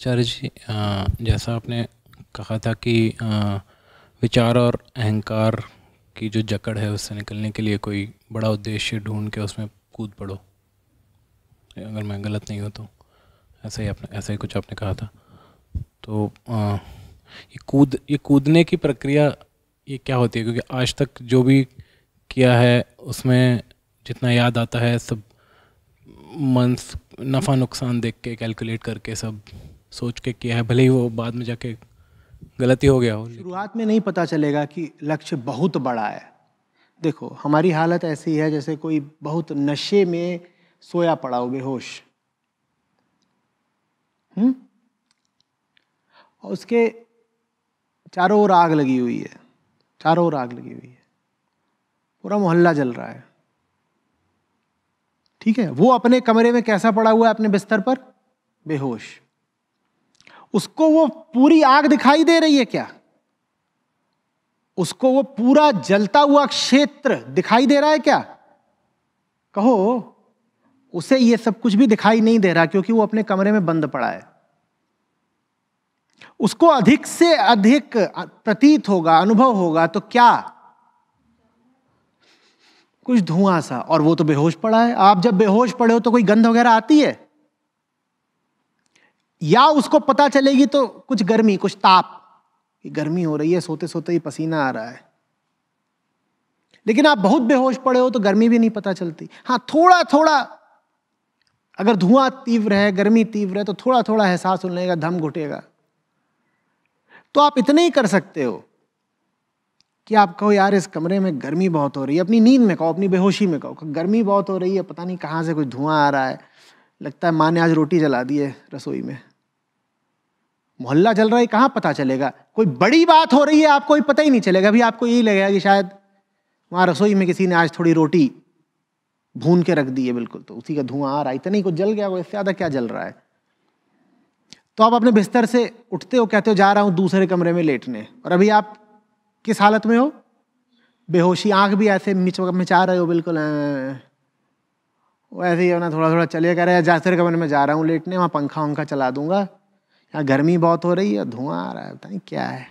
आचार्य जी जैसा आपने कहा था कि विचार और अहंकार की जो जकड़ है उससे निकलने के लिए कोई बड़ा उद्देश्य ढूंढ के उसमें कूद पड़ो अगर मैं गलत नहीं हूँ तो ऐसा ही आपने ऐसा ही कुछ आपने कहा था तो आ, ये कूद ये कूदने की प्रक्रिया ये क्या होती है क्योंकि आज तक जो भी किया है उसमें जितना याद आता है सब मंथ नफ़ा नुकसान देख के कैलकुलेट करके सब सोच के किया है भले ही वो बाद में जाके गलती हो गया हो शुरुआत में नहीं पता चलेगा कि लक्ष्य बहुत बड़ा है देखो हमारी हालत ऐसी है जैसे कोई बहुत नशे में सोया पड़ा हो बेहोश हम्म? और उसके चारों ओर आग लगी हुई है चारों ओर आग लगी हुई है पूरा मोहल्ला जल रहा है ठीक है वो अपने कमरे में कैसा पड़ा हुआ है अपने बिस्तर पर बेहोश उसको वो पूरी आग दिखाई दे रही है क्या उसको वो पूरा जलता हुआ क्षेत्र दिखाई दे रहा है क्या कहो उसे ये सब कुछ भी दिखाई नहीं दे रहा क्योंकि वो अपने कमरे में बंद पड़ा है उसको अधिक से अधिक प्रतीत होगा अनुभव होगा तो क्या कुछ धुआं सा और वो तो बेहोश पड़ा है आप जब बेहोश पड़े हो तो कोई गंध वगैरह आती है या उसको पता चलेगी तो कुछ गर्मी कुछ ताप कि गर्मी हो रही है सोते सोते ही पसीना आ रहा है लेकिन आप बहुत बेहोश पड़े हो तो गर्मी भी नहीं पता चलती हाँ थोड़ा थोड़ा अगर धुआं तीव्र है गर्मी तीव्र है तो थोड़ा थोड़ा एहसास होने का धम घुटेगा तो आप इतने ही कर सकते हो कि आप कहो यार इस कमरे में गर्मी बहुत हो रही है अपनी नींद में कहो अपनी बेहोशी में कहो गर्मी बहुत हो रही है पता नहीं कहाँ से कुछ धुआं आ रहा है लगता है माँ ने आज रोटी जला दी है रसोई में मोहल्ला जल रहा है कहाँ पता चलेगा कोई बड़ी बात हो रही है आपको ही पता ही नहीं चलेगा अभी आपको यही लगेगा कि शायद वहाँ रसोई में किसी ने आज थोड़ी रोटी भून के रख दी है बिल्कुल तो उसी का धुआं आ रहा है इतना ही कुछ जल गया वो इससे ज़्यादा क्या जल रहा है तो आप अपने बिस्तर से उठते हो कहते हो जा रहा हूँ दूसरे कमरे में लेटने और अभी आप किस हालत में हो बेहोशी आंख भी ऐसे मिचा रहे हो बिल्कुल वो ऐसे ही होना थोड़ा थोड़ा चले कह रहे दूसरे कमरे में जा रहा हूँ लेटने वहाँ पंखा वंखा चला दूंगा यहाँ गर्मी बहुत हो रही है धुआं आ रहा है बताए क्या है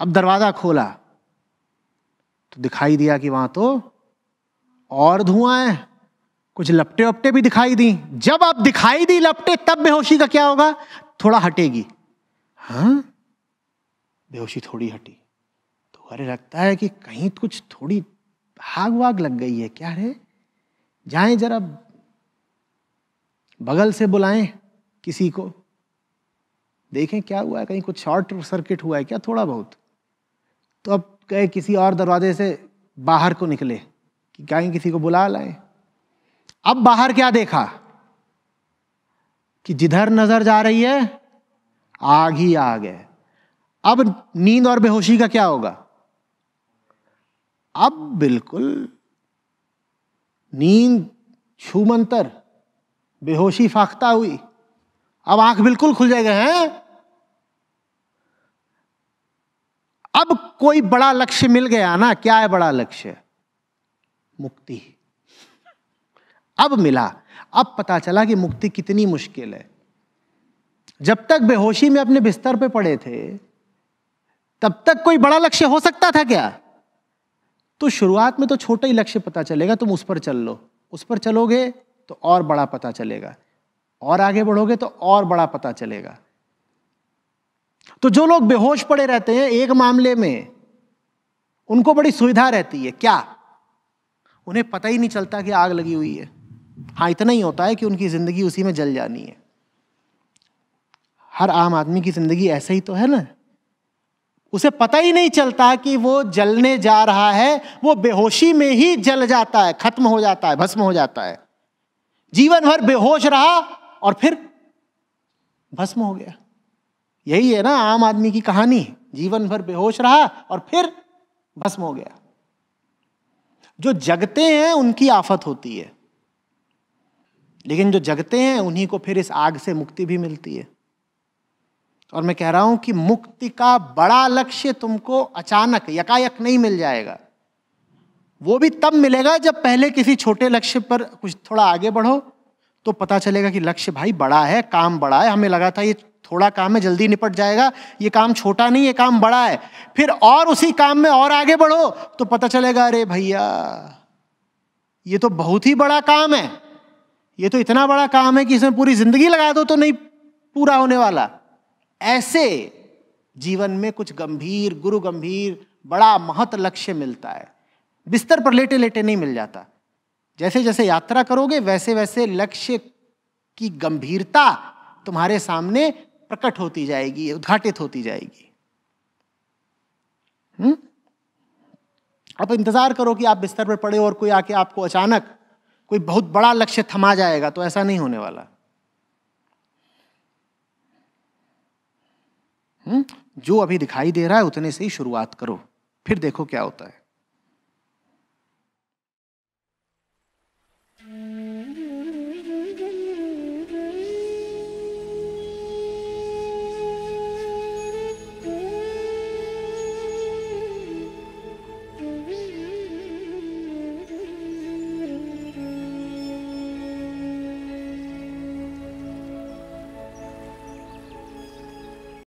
अब दरवाज़ा खोला तो दिखाई दिया कि वहां तो और धुआं है कुछ लपटे वपटे भी दिखाई दी जब आप दिखाई दी लपटे तब बेहोशी का क्या होगा थोड़ा हटेगी हाँ बेहोशी थोड़ी हटी तो अरे लगता है कि कहीं कुछ थोड़ी भाग वाग लग गई है क्या रे जाए जरा बगल से बुलाएं किसी को देखें क्या हुआ है कहीं कुछ शॉर्ट सर्किट हुआ है क्या थोड़ा बहुत तो अब गए किसी और दरवाजे से बाहर को निकले कि कहीं किसी को बुला लाए अब बाहर क्या देखा कि जिधर नजर जा रही है आग ही आग है अब नींद और बेहोशी का क्या होगा अब बिल्कुल नींद छूमंतर बेहोशी फाख्ता हुई अब आंख बिल्कुल खुल जाएगा हैं अब कोई बड़ा लक्ष्य मिल गया ना क्या है बड़ा लक्ष्य मुक्ति अब मिला अब पता चला कि मुक्ति कितनी मुश्किल है जब तक बेहोशी में अपने बिस्तर पे पड़े थे तब तक कोई बड़ा लक्ष्य हो सकता था क्या तो शुरुआत में तो छोटा ही लक्ष्य पता चलेगा तुम उस पर चल लो उस पर चलोगे तो और बड़ा पता चलेगा और आगे बढ़ोगे तो और बड़ा पता चलेगा तो जो लोग बेहोश पड़े रहते हैं एक मामले में उनको बड़ी सुविधा रहती है क्या उन्हें पता ही नहीं चलता कि आग लगी हुई है हाँ इतना ही होता है कि उनकी ज़िंदगी उसी में जल जानी है हर आम आदमी की ज़िंदगी ऐसे ही तो है ना उसे पता ही नहीं चलता कि वो जलने जा रहा है वो बेहोशी में ही जल जाता है खत्म हो जाता है भस्म हो जाता है जीवन भर बेहोश रहा और फिर भस्म हो गया यही है ना आम आदमी की कहानी जीवन भर बेहोश रहा और फिर भस्म हो गया जो जगते हैं उनकी आफत होती है लेकिन जो जगते हैं उन्हीं को फिर इस आग से मुक्ति भी मिलती है और मैं कह रहा हूं कि मुक्ति का बड़ा लक्ष्य तुमको अचानक यकायक नहीं मिल जाएगा वो भी तब मिलेगा जब पहले किसी छोटे लक्ष्य पर कुछ थोड़ा आगे बढ़ो तो पता चलेगा कि लक्ष्य भाई बड़ा है काम बड़ा है हमें लगा था ये थोड़ा काम है जल्दी निपट जाएगा ये काम छोटा नहीं ये काम बड़ा है फिर और उसी काम में और आगे बढ़ो तो पता चलेगा अरे भैया ये तो बहुत ही बड़ा काम है ये तो इतना बड़ा काम है कि इसमें पूरी जिंदगी लगा दो तो नहीं पूरा होने वाला ऐसे जीवन में कुछ गंभीर गुरु गंभीर बड़ा महत लक्ष्य मिलता है बिस्तर पर लेटे लेटे नहीं मिल जाता जैसे जैसे यात्रा करोगे वैसे वैसे लक्ष्य की गंभीरता तुम्हारे सामने प्रकट होती जाएगी उद्घाटित होती जाएगी हम्म आप इंतज़ार करो कि आप बिस्तर पर पड़े और कोई आके आपको अचानक कोई बहुत बड़ा लक्ष्य थमा जाएगा तो ऐसा नहीं होने वाला हुँ? जो अभी दिखाई दे रहा है उतने से ही शुरुआत करो फिर देखो क्या होता है